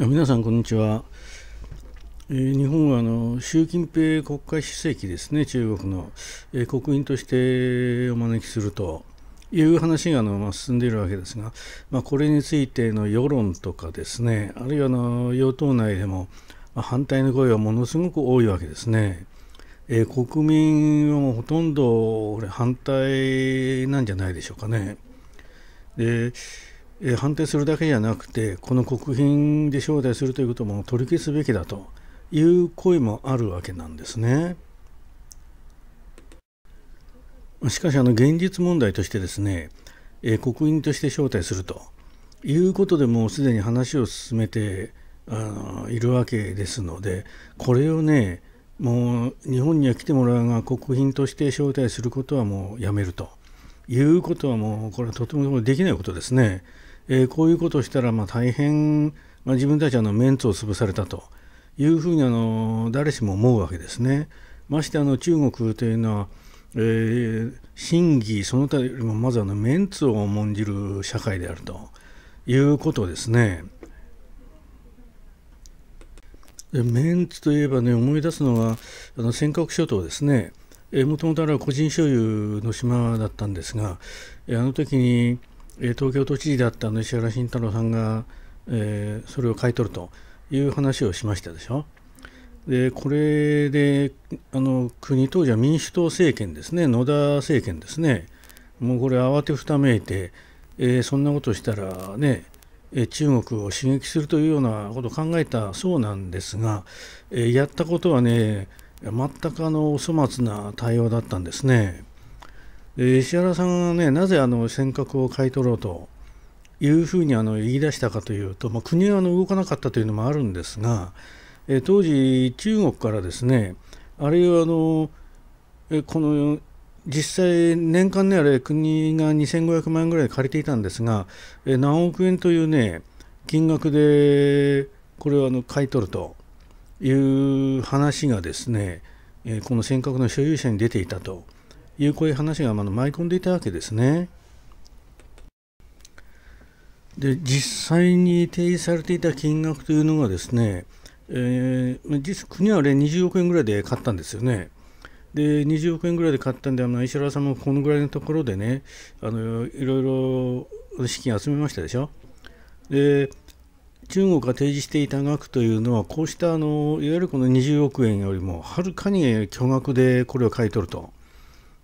皆さんこんにちは、えー、日本はあの習近平国家主席ですね中国の、えー、国民としてお招きするという話があの、まあ、進んでいるわけですが、まあ、これについての世論とかですねあるいはの与党内でも、まあ、反対の声がものすごく多いわけですね。えー、国民はもうほとんど反対なんじゃないでしょうかね。でえ判定するだけじゃなくてこの国賓で招待するということも取り消すべきだという声もあるわけなんですね。しかしあの現実問題としてですね、え国賓として招待するということでもうすでに話を進めてあいるわけですのでこれをねもう日本には来てもらうが国賓として招待することはもうやめるということはもうこれはとてもできないことですね。えー、こういうことをしたらまあ大変、まあ、自分たちはのメンツを潰されたというふうにあの誰しも思うわけですね。ましてあの中国というのは、えー、真偽その他よりもまずあのメンツを重んじる社会であるということですね。メンツといえばね思い出すのはあの尖閣諸島ですね。もともとあれは個人所有の島だったんですがあの時に東京都知事だった西原慎太郎さんが、えー、それを買い取るという話をしましたでしょ。でこれであの国当時は民主党政権ですね野田政権ですねもうこれ慌てふためいて、えー、そんなことしたらね中国を刺激するというようなことを考えたそうなんですが、えー、やったことはね全くあのお粗末な対応だったんですね。石原さんはねなぜあの尖閣を買い取ろうというふうにあの言い出したかというと、まあ、国はあの動かなかったというのもあるんですが、え当時中国からですねあるいはあのえこの実際年間ねあれ国が2500万円ぐらい借りていたんですがえ何億円というね金額でこれをあの買い取るという話がですねえこの尖閣の所有者に出ていたというこういう話がまだ舞い込んでいたわけですね。で実際に提示されていた金額というのがですね、えー、実国はあれ20億円ぐらいで買ったんですよね。で20億円ぐらいで買ったんであの石原さんもこのぐらいのところでねあのいろいろ資金集めましたでしょ。で中国が提示していた額というのはこうしたあのいわゆるこの20億円よりもはるかに巨額でこれを買い取ると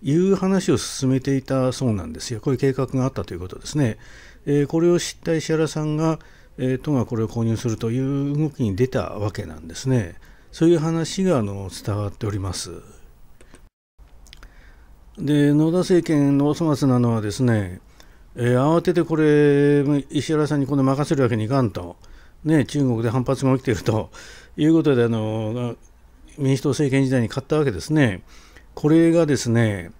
いう話を進めていたそうなんですよ、こういう計画があったということですね。えー、これを知った石原さんが、えー、都がこれを購入するという動きに出たわけなんですね。そういう話があの伝わっております。で野田政権のお粗末なのはですね、えー、慌ててこれ石原さんにこの任せるわけにいかんと、ね、中国で反発が起きているということであの民主党政権時代に買ったわけですね。これがですね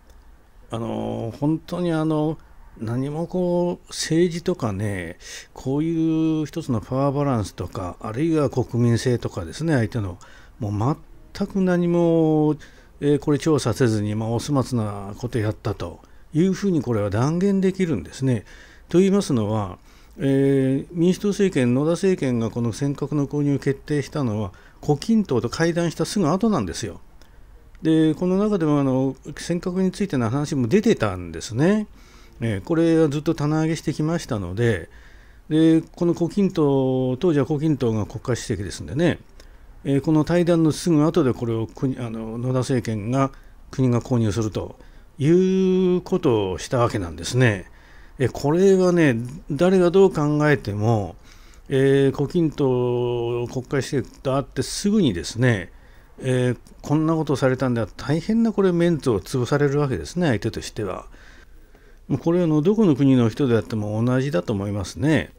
あの本当にあの何もこう政治とかねこういう一つのパワーバランスとかあるいは国民性とかですね相手のもう全く何も、えー、これ調査せずに、まあ、お粗末なことやったというふうにこれは断言できるんですね。と言いますのは、えー、民主党政権野田政権がこの尖閣の購入を決定したのは胡錦涛と会談したすぐ後なんですよ。でこの中でもあの尖閣についての話も出てたんですね、えこれはずっと棚上げしてきましたのででこの胡錦涛当時は胡錦涛が国家主席ですんでね、えこの対談のすぐ後でこれを国あの野田政権が国が購入するということをしたわけなんですね。えこれはね誰がどう考えても、え胡錦涛国家主席と会ってすぐにですねえー、こんなことをされたんでは大変なこれメンツを潰されるわけですね相手としては。もうこれはのどこの国の人であっても同じだと思いますね。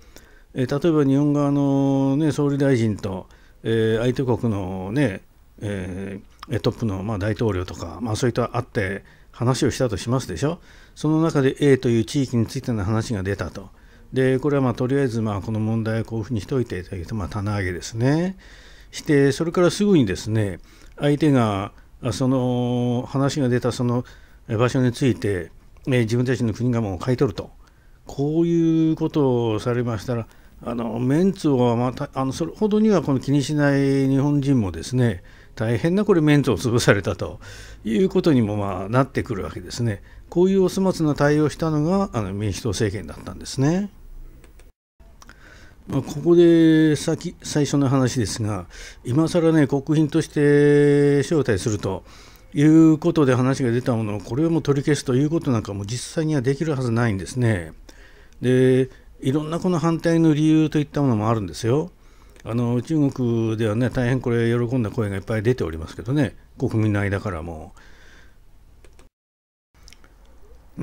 えー、例えば日本側の、ね、総理大臣と、えー、相手国のね、えトップの、ま大統領とか、まあ、そういった会って話をしたとしますでしょ。その中で A という地域についての話が出たと。でこれはまあとりあえずまあこの問題はこういうふうにしといてというとまあ棚上げですね。してそれからすぐにですね相手がその話が出たその場所について、え自分たちの国がもう買い取るとこういうことをされましたらあのメンツをまたあのそれほどにはこの気にしない日本人もですね大変なこれメンツを潰されたということにもまあなってくるわけですね。こういうお粗末な対応をしたのがあの民主党政権だったんですね。まあ、ここで先最初の話ですが今更ね国賓として招待するということで話が出たものをこれをも取り消すということなんかも実際にはできるはずないんですね。でいろんなこの反対の理由といったものもあるんですよ。あの中国ではね大変これ喜んだ声がいっぱい出ておりますけどね国民の間からも。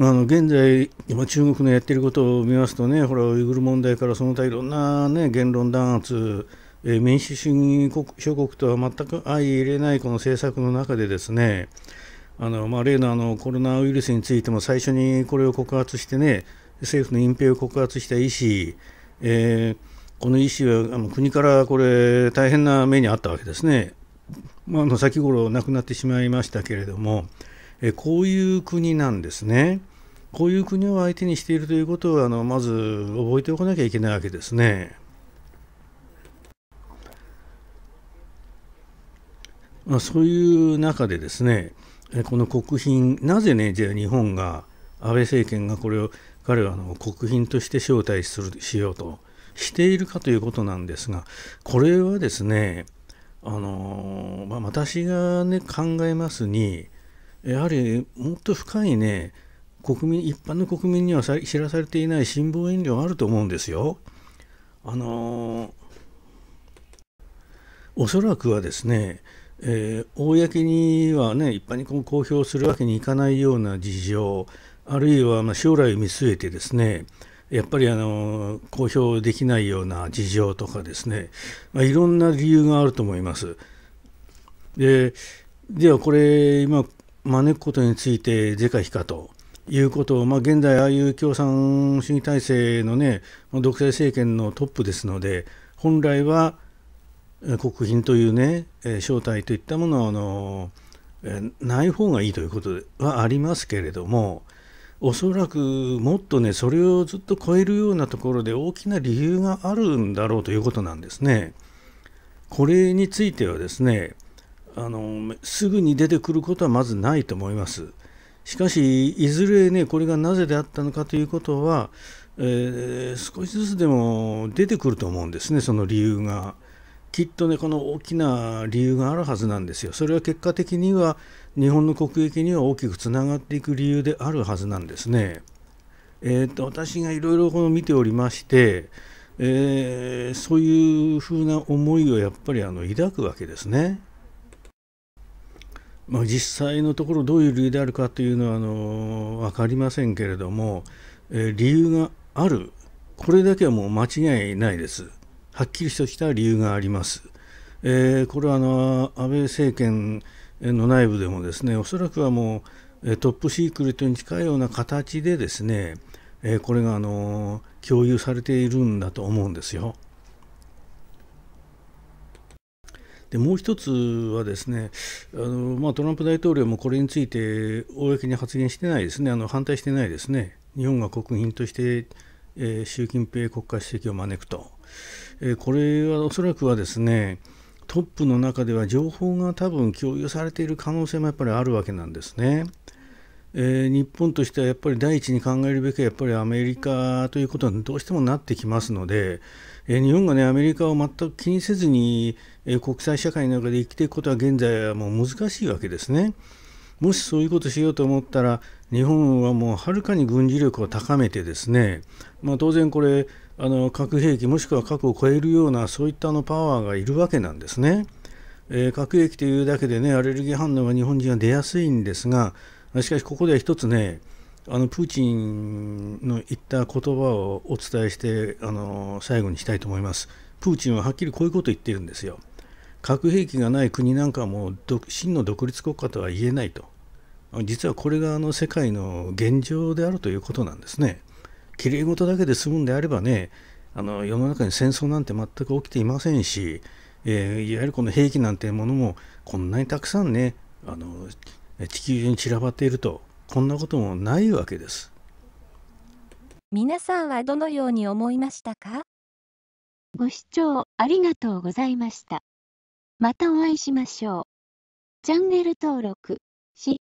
あの現在、今中国のやっていることを見ますとね、ほらウイグル問題からその他いろんな、ね、言論弾圧、えー、民主主義国諸国とは全く相入れないこの政策の中でですね、あのまあ、例のあのコロナウイルスについても最初にこれを告発してね、政府の隠蔽を告発した医師、えー、この医師はあの国からこれ、大変な目にあったわけですね。まあ、あの先頃亡くなってしまいましたけれども、えこういう国なんですね。こういう国を相手にしているということをあのまず覚えておかなきゃいけないわけですね。まあ、そういう中でですねこの国賓なぜねじゃあ日本が安倍政権がこれを彼はあの国賓として招待するしようとしているかということなんですがこれはですねあの、まあ、私がね考えますにやはりもっと深いね国民、一般の国民には知らされていない辛抱遠慮があると思うんですよ。あのー、おそらくはですね、えー、公にはね、一般に公表するわけにいかないような事情、あるいはま将来を見据えてですね、やっぱりあの公表できないような事情とかですね、まあ、いろんな理由があると思います。でではこれ今招くことについて是か非かということを、まあ、現在、ああいう共産主義体制のね、独裁政権のトップですので、本来は国賓というね、正体といったものあのない方がいいということはありますけれども、おそらくもっとね、それをずっと超えるようなところで大きな理由があるんだろうということなんですね。これについてはですね、あのすぐに出てくることはまずないと思います。しかしいずれねこれがなぜであったのかということは、えー、少しずつでも出てくると思うんですねその理由が。きっとねこの大きな理由があるはずなんですよ。それは結果的には日本の国益には大きくつながっていく理由であるはずなんですね。えーと、と私がいろいろ見ておりまして、えー、そういうふうな思いをやっぱりあの抱くわけですね。まあ、実際のところどういう理由であるかというのはあの分かりませんけれども、えー、理由があるこれだけはもう間違いないですはっきりとした理由があります、えー、これはあの安倍政権の内部でもですねおそらくはもうトップシークレットに近いような形でですね、えー、これがあの共有されているんだと思うんですよ。でもう一つはですねあの、まあ、トランプ大統領もこれについて公に発言してないですねあの反対してないですね日本が国賓として、えー、習近平国家主席を招くと、えー、これはおそらくはですねトップの中では情報が多分共有されている可能性もやっぱりあるわけなんですね。えー、日本としてはやっぱり第一に考えるべきはやっぱりアメリカということにどうしてもなってきますので、えー、日本が、ね、アメリカを全く気にせずに、えー、国際社会の中で生きていくことは現在はもう難しいわけですね。もしそういうことしようと思ったら日本はもうはるかに軍事力を高めてですね、まあ、当然これあの核兵器もしくは核を超えるようなそういったのパワーがいるわけなんですね。え核兵器というだけでねアレルギー反応が日本人は出やすいんですがしかしここでは一つねあのプーチンの言った言葉をお伝えしてあの最後にしたいと思いますプーチンははっきりこういうことを言ってるんですよ核兵器がない国なんかも真の独立国家とは言えないと実はこれがあの世界の現状であるということなんですねきれい事だけで済むんであればねあの世の中に戦争なんて全く起きていませんし、えー、いわゆるこの兵器なんていうものもこんなにたくさんねあの地球中に散らばっているとこんなこともないわけです皆さんはどのように思いましたかご視聴ありがとうございましたまたお会いしましょうチャンネル登録し